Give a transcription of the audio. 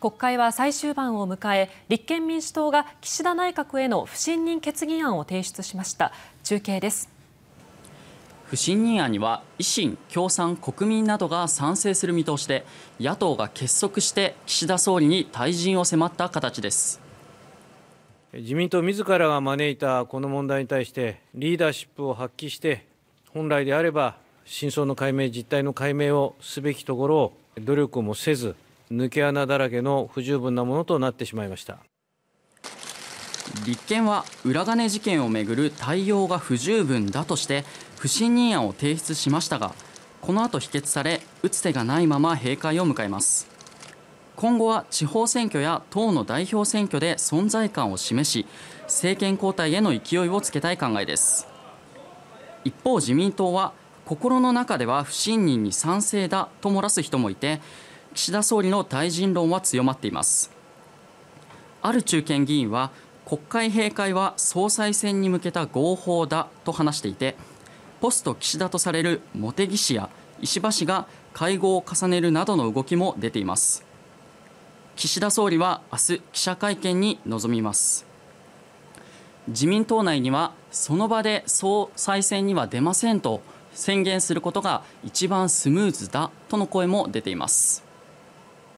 国会は最終盤を迎え立憲民主党が岸田内閣への不信任決議案を提出しました中継です不信任案には維新共産国民などが賛成する見通しで野党が結束して岸田総理に退陣を迫った形です自民党自らが招いたこの問題に対してリーダーシップを発揮して本来であれば真相の解明実態の解明をすべきところを努力もせず抜け穴だらけの不十分なものとなってしまいました立憲は裏金事件をめぐる対応が不十分だとして不信任案を提出しましたがこの後否決され打つ手がないまま閉会を迎えます今後は地方選挙や党の代表選挙で存在感を示し政権交代への勢いをつけたい考えです一方自民党は心の中では不信任に賛成だと漏らす人もいて岸田総理の退陣論は強まっていますある中堅議員は国会閉会は総裁選に向けた合法だと話していてポスト岸田とされる茂木氏や石破氏が会合を重ねるなどの動きも出ています岸田総理は明日記者会見に臨みます自民党内にはその場で総裁選には出ませんと宣言することが一番スムーズだとの声も出ています